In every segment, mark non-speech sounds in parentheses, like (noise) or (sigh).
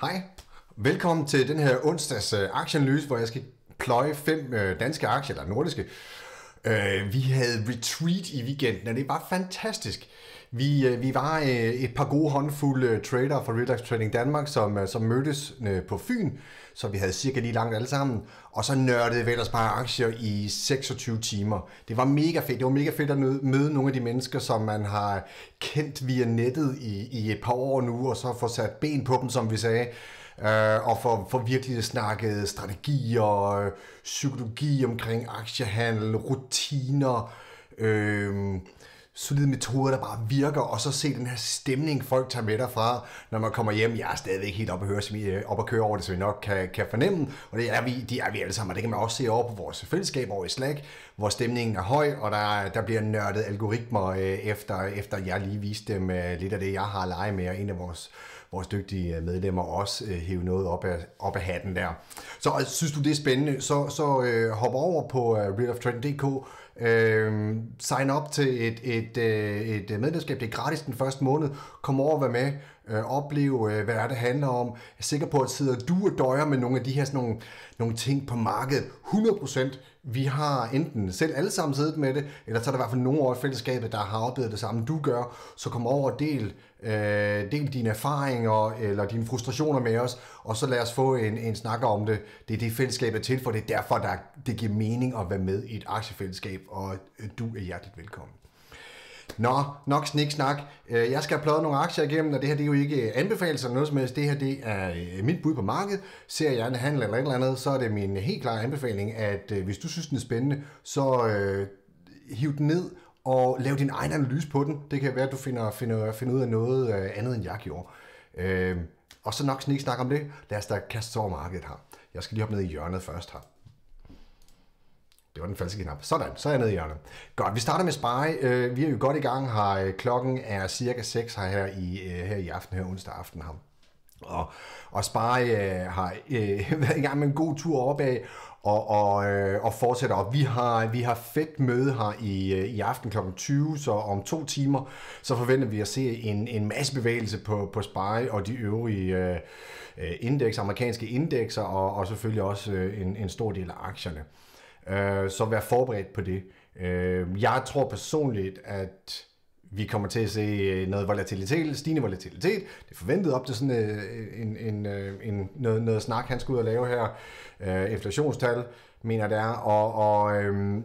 Hej, velkommen til den her onsdags øh, aktieanalyse, hvor jeg skal pløje fem øh, danske aktier, eller nordiske. Øh, vi havde retreat i weekenden, og det var fantastisk. Vi, øh, vi var øh, et par gode håndfulde øh, trader fra Redux Trading Danmark, som, som mødtes på Fyn, så vi havde cirka lige langt alle sammen, og så nørdede vi ellers bare aktier i 26 timer. Det var mega fedt. Det var mega fedt at møde nogle af de mennesker, som man har kendt via nettet i, i et par år nu, og så få sat ben på dem, som vi sagde og få for virkelig snakket strategier, og psykologi omkring aktiehandel, rutiner, øh, solide metoder, der bare virker, og så se den her stemning, folk tager med derfra, når man kommer hjem. Jeg er stadigvæk helt op at, høre, som I, øh, op at køre over det, så vi nok kan, kan fornemme, og det er vi, de er vi alle sammen, og det kan man også se over på vores fællesskab over i Slack, hvor stemningen er høj, og der, der bliver nørdet algoritmer øh, efter, efter jeg lige viste dem øh, lidt af det, jeg har at lege med, og en af vores vores dygtige medlemmer også øh, hæve noget op af, op af hatten der. Så synes du, det er spændende, så, så øh, hop over på øh, realoftrend.dk Øh, sign op til et, et, øh, et, et øh, medlemskab. Det er gratis den første måned. Kom over og vær med øh, opleve, øh, hvad er det handler om. Jeg er sikker på, at sidder du og døjer med nogle af de her sådan nogle, nogle ting på markedet. 100% vi har enten selv alle sammen siddet med det, eller så er der i hvert fald nogle over i fællesskabet, der har oplevet det samme, du gør. Så kom over og del, øh, del dine erfaringer eller dine frustrationer med os, og så lad os få en, en snak om det. Det er det, fællesskabet er til for. Det er derfor, der, det giver mening at være med i et aktiefællesskab, og du er hjerteligt velkommen. Nå, nok snik snak. Øh, jeg skal have nogle aktier igennem, og det her det er jo ikke øh, anbefalinger eller noget som helst. Det her det er øh, mit bud på markedet. Ser jeg en handel eller et eller andet, så er det min helt klare anbefaling, at hvis du synes, den er spændende, så øh, hiv den ned og lav din egen analyse på den. Det kan være, at du finder, finder, finder ud af noget andet, end jeg gjorde. Øh, og så nok snik snak om det. Lad os da kaste over markedet her. Jeg skal lige hoppe ned i hjørnet først her. Det var den falske knap. Sådan, så er jeg nede i hjørnet. Godt, vi starter med Spy. Øh, vi er jo godt i gang. Her, klokken er cirka 6 her i, øh, her i aften, her onsdag aften. Her. Og, og Spy øh, har øh, (laughs) været i gang med en god tur op af og, og, øh, og fortsætter op. Vi har, vi har fedt møde her i, øh, i aften kl. 20, så om to timer, så forventer vi at se en, en masse bevægelse på, på Spy og de øvrige øh, øh, indeks, amerikanske indekser, og, og selvfølgelig også en, en stor del af aktierne. Øh, så vær forberedt på det. Øh, jeg tror personligt, at vi kommer til at se øh, noget volatilitet, stigende volatilitet. Det er forventet op til sådan øh, en, en, en, en, noget, noget snak, han skal ud og lave her. inflationstal, mener det er. Og, og øhm,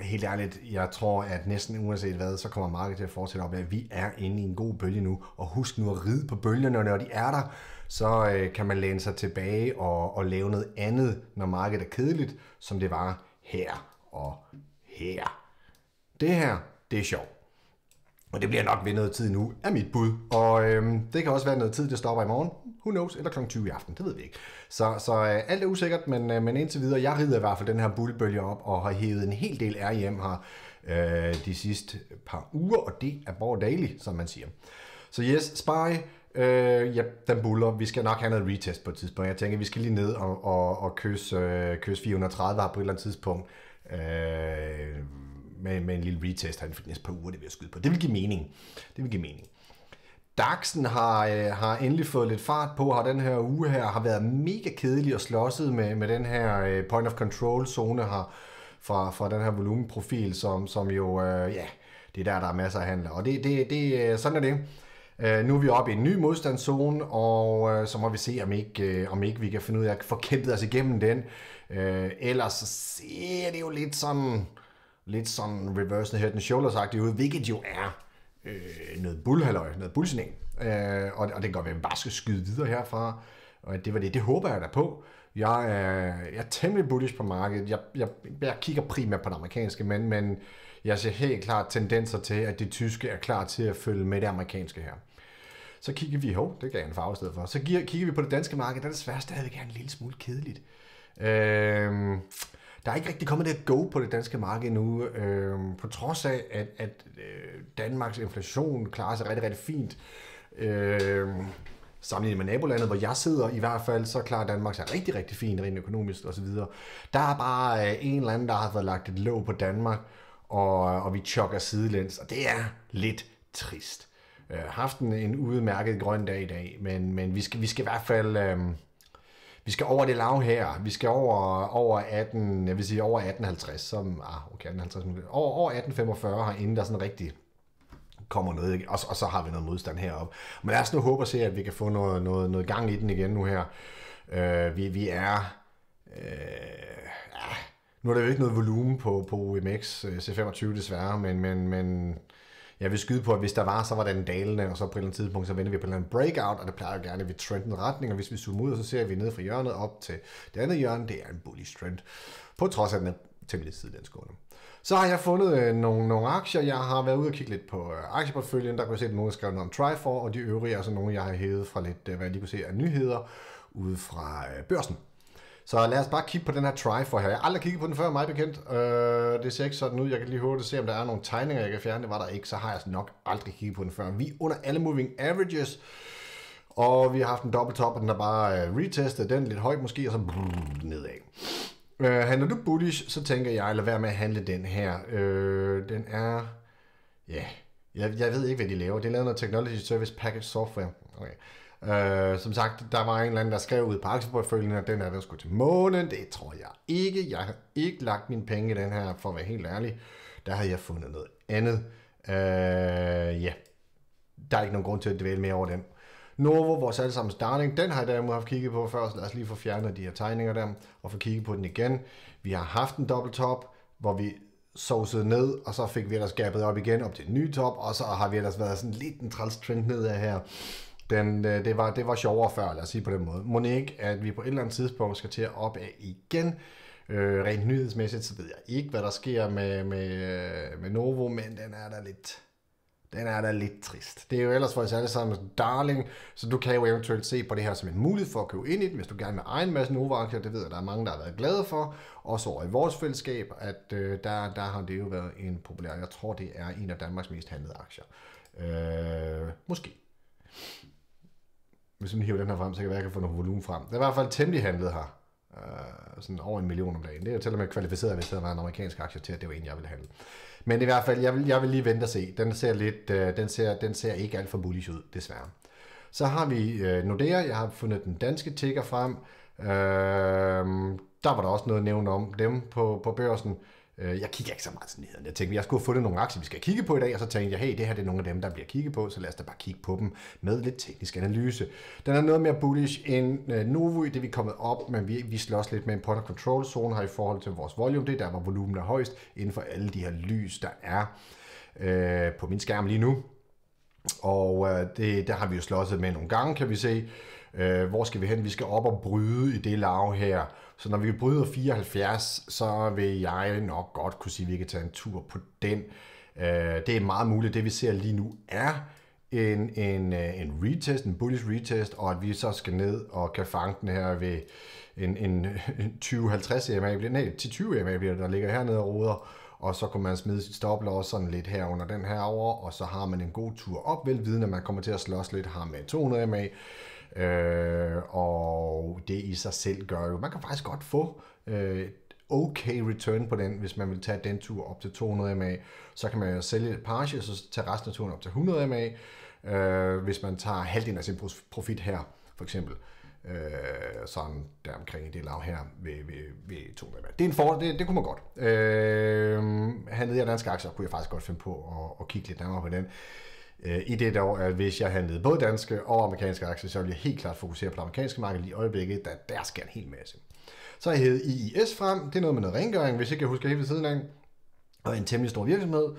helt ærligt, jeg tror, at næsten uanset hvad, så kommer markedet til at fortsætte op. At vi er inde i en god bølge nu, og husk nu at ride på bølgerne, og når de er der, så øh, kan man læne sig tilbage og, og lave noget andet, når markedet er kedeligt, som det var her og her. Det her, det er sjovt. Og det bliver nok ved noget tid nu, er mit bud. Og øhm, det kan også være noget tid, det stopper i morgen. Who knows? Eller kl. 20 i aften, det ved vi ikke. Så, så øh, alt er usikkert, men, øh, men indtil videre, jeg rider i hvert fald den her bullbølge op og har hævet en hel del ære hjem her øh, de sidste par uger, og det er Borg Daily, som man siger. Så yes, Spy, Øh, ja, den buller. Vi skal nok have noget retest på et tidspunkt. Jeg tænker, vi skal lige ned og, og, og kysse, øh, kysse 430 her på et eller andet tidspunkt. Øh, med, med en lille retest her for de næste par uger, det vil jeg skyde på. Det vil give mening. Det vil give mening. Daxen har, øh, har endelig fået lidt fart på, har den her uge her, har været mega kedelig og slåsset med, med den her øh, point of control zone her, fra, fra den her volumenprofil, som, som jo, øh, ja, det er der, der er masser af handler. Og det, det, det, øh, sådan er det. Øh, nu er vi oppe i en ny modstandszone, og øh, så må vi se, om ikke, øh, om ikke vi kan finde ud af at få kæmpet os igennem den. Øh, ellers så ser det jo lidt sådan, lidt sådan reverse head and shoulders ud, hvilket jo er øh, noget bullhalløj, noget bullsning. Øh, og, og det går, at vi bare skal skyde videre herfra. Og det var det. Det håber jeg da på. Jeg er, jeg er temmelig bullish på markedet. Jeg, jeg, jeg kigger primært på det amerikanske, men, men jeg ser helt klart tendenser til, at det tyske er klar til at følge med det amerikanske her. Så kigger vi, hov, det gav en farve i for. Så kigger vi på det danske marked, der er desværre stadigvæk er en lille smule kedeligt. Øhm, der er ikke rigtig kommet det go på det danske marked nu, øhm, på trods af, at, at øh, Danmarks inflation klarer sig rigtig, rigtig fint. Øhm, sammenlignet med nabolandet, hvor jeg sidder i hvert fald, så klarer Danmark sig rigtig, rigtig fint rent økonomisk osv. Der er bare øh, en eller anden, der har fået lagt et låg på Danmark, og, og vi chokker sidelæns, og det er lidt trist. Øh, haft en, en udmærket grøn dag i dag, men, men vi, skal, vi skal i hvert fald... Øh, vi skal over det lav her. Vi skal over, over 18, jeg vil sige over 1850, som, ah, okay, 1850, over, over 1845 her, inden der sådan rigtig kommer noget, og, og så har vi noget modstand heroppe. Men lad os nu håbe og se, at vi kan få noget, noget, noget gang i den igen nu her. Uh, vi, vi er, uh, nu er der jo ikke noget volumen på, på OMX øh, C25 desværre, men, men, men jeg vil skyde på, at hvis der var, så var den dalende, og så på et eller andet tidspunkt, så vender vi på en eller anden breakout, og det plejer jo gerne, at vi trenden retning, og hvis vi zoomer ud, så ser vi ned fra hjørnet op til det andet hjørne, det er en bullish trend, på trods af den er temmelig sidelandsgående. Så har jeg fundet øh, nogle, nogle aktier. Jeg har været ude og kigge lidt på øh, aktieportføljen. Der kunne jeg se, at nogen skrev noget om Trifor, og de øvrige er så nogle, jeg har hævet fra lidt, øh, hvad jeg lige kunne se af nyheder ude fra øh, børsen. Så lad os bare kigge på den her try for her. Jeg har aldrig kigget på den før, mig bekendt. Øh, det ser ikke sådan ud. Jeg kan lige hurtigt se, om der er nogle tegninger, jeg kan fjerne. Det var der ikke, så har jeg nok aldrig kigget på den før. Vi er under alle moving averages. Og vi har haft en top, og den er bare øh, retestet den lidt højt måske, og så brrr, nedad. Øh, handler du bullish, så tænker jeg, lad være med at handle den her. Øh, den er... Ja, yeah. jeg, jeg ved ikke, hvad de laver. Det er lavet noget Technology Service Package Software. Okay. Øh, som sagt, der var en eller anden, der skrev ud på aktieportføljen, at den er der skulle til månen. Det tror jeg ikke. Jeg har ikke lagt mine penge i den her, for at være helt ærlig. Der havde jeg fundet noget andet. Øh, ja, yeah. der er ikke nogen grund til at dvæle mere over den. Novo, vores allesammens darling, den har jeg derimod haft kigget på før, så lad os lige få fjernet de her tegninger der, og få kigget på den igen. Vi har haft en top, hvor vi sovsede ned, og så fik vi ellers gabet op igen op til en ny top, og så har vi ellers været sådan lidt en træls trend nedad her. Den, øh, det, var, det var sjovere før, lad os sige på den måde. Må ikke, at vi på et eller andet tidspunkt skal til at op af igen. Øh, rent nyhedsmæssigt, så ved jeg ikke, hvad der sker med, med, med Novo, men den er da lidt... Den er da lidt trist. Det er jo ellers for os alle sammen darling, så du kan jo eventuelt se på det her som en mulighed for at købe ind i den, hvis du gerne vil egen masse Nova-aktier. Det ved jeg, der er mange, der har været glade for. Også over i vores fællesskab, at øh, der, der har det jo været en populær, jeg tror, det er en af Danmarks mest handlede aktier. Øh, måske hvis vi hiver den her frem, så kan jeg kan få noget volumen frem. Det er i hvert fald temmelig handlet her. Uh, sådan over en million om dagen. Det er jo til og med kvalificeret, hvis der var en amerikansk aktie til, at det var en, jeg ville handle. Men i hvert fald, jeg vil, jeg vil lige vente og se. Den ser, lidt, uh, den ser, den ser ikke alt for bullish ud, desværre. Så har vi uh, Nordea. Jeg har fundet den danske ticker frem. Uh, der var der også noget nævnt om dem på, på børsen. Øh, jeg kigger ikke så meget til nyhederne. Jeg tænkte, jeg skulle have fundet nogle aktier, vi skal kigge på i dag, og så tænkte jeg, hey, det her det er nogle af dem, der bliver kigget på, så lad os da bare kigge på dem med lidt teknisk analyse. Den er noget mere bullish end øh, Novo, det vi er kommet op, men vi, vi slås lidt med en point control zone her i forhold til vores volume. Det er der, hvor volumen er højst inden for alle de her lys, der er øh, på min skærm lige nu. Og øh, det, der har vi jo slået med nogle gange, kan vi se. Øh, hvor skal vi hen? Vi skal op og bryde i det lav her. Så når vi bryder 74, så vil jeg nok godt kunne sige, at vi kan tage en tur på den. Øh, det er meget muligt. Det vi ser lige nu er en, en, øh, en retest, en bullish retest, og at vi så skal ned og kan fange den her ved en, en 20-50 EMA, nej, 10-20 EMA, der ligger hernede og roder, og så kunne man smide sit stop loss sådan lidt her under den her over, og så har man en god tur op, velvidende, at man kommer til at slås lidt her med 200 EMA, Øh, og det i sig selv gør jo, man kan faktisk godt få øh, okay return på den, hvis man vil tage den tur op til 200 MA. Så kan man jo sælge et parche, og så tage resten af turen op til 100 MA, øh, hvis man tager halvdelen af sin profit her, for eksempel. Øh, sådan der omkring i det lav her ved, ved, ved 200 MA. Det er en fordel, det, det kunne man godt. Øh, handlede jeg danske aktier, kunne jeg faktisk godt finde på at, at kigge lidt nærmere på den. Øh, i det år, at hvis jeg handlede både danske og amerikanske aktier, så ville jeg helt klart fokusere på det amerikanske marked lige i øjeblikket, da der sker en hel masse. Så jeg hed IIS frem, det er noget med noget rengøring, hvis ikke jeg husker helt ved siden af, og en temmelig stor virksomhed.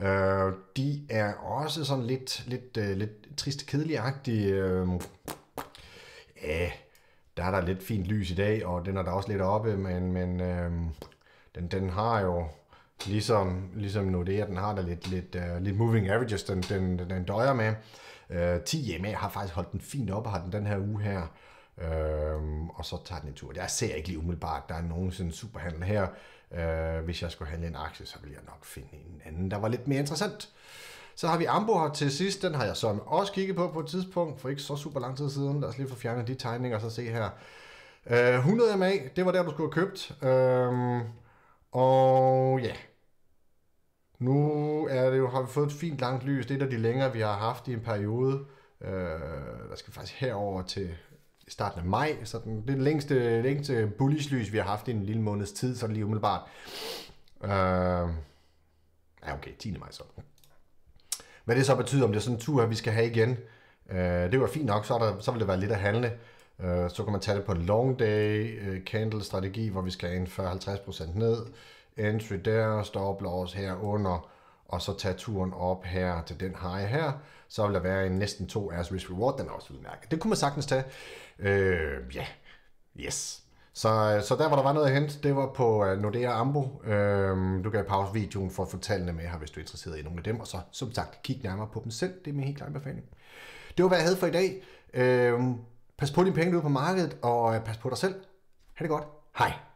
Øh, de er også sådan lidt, lidt, øh, lidt trist kedeligagtige. agtige ja, der er der lidt fint lys i dag, og den er der også lidt oppe, men, men den, den har jo Ligesom, ligesom Nordea, den har da lidt, lidt, uh, lidt moving averages, den, den, den døjer med. Uh, 10 EMA har faktisk holdt den fint op og har den den her uge her. Øhm, og så tager den en tur. Jeg ser ikke lige umiddelbart, at der er nogen sådan superhandel her. Øh, hvis jeg skulle handle en aktie, så ville jeg nok finde en anden, der var lidt mere interessant. Så har vi Ambo her til sidst. Den har jeg så også kigget på på et tidspunkt, for ikke så super lang tid siden. Lad os lige få fjernet de tegninger og så se her. Øh, 100 MA, det var der, du skulle have købt. Øh, og ja, nu er det jo, har vi fået et fint langt lys. Det er de længere, vi har haft i en periode. Øh, der skal faktisk herover til starten af maj, så den, det længste, længste bullish-lys, vi har haft i en lille måneds tid, så lige umiddelbart. Øh, ja, okay, 10. maj så. Hvad det så betyder, om det er sådan en tur, vi skal have igen, øh, det var fint nok, så, der, så vil det være lidt at handle. Øh, så kan man tage det på en long day, øh, candle strategi, hvor vi skal ind 40-50% ned, entry der, stop loss her under, og så tage turen op her til den high her, så vil der være en næsten 2 as risk reward, den er også udmærket. Det kunne man sagtens tage. Øh, ja, yeah. yes. Så, øh, så der, hvor der var noget at hente, det var på uh, Nordea Ambo. Øhm, du kan pause videoen for at få tallene med her, hvis du er interesseret i nogle af dem. Og så, som sagt, kig nærmere på dem selv. Det er min helt klare befaling. Det var, hvad jeg havde for i dag. Øhm, Pas på dine penge ude på markedet, og øh, pas på dig selv. Ha' det godt. Hej.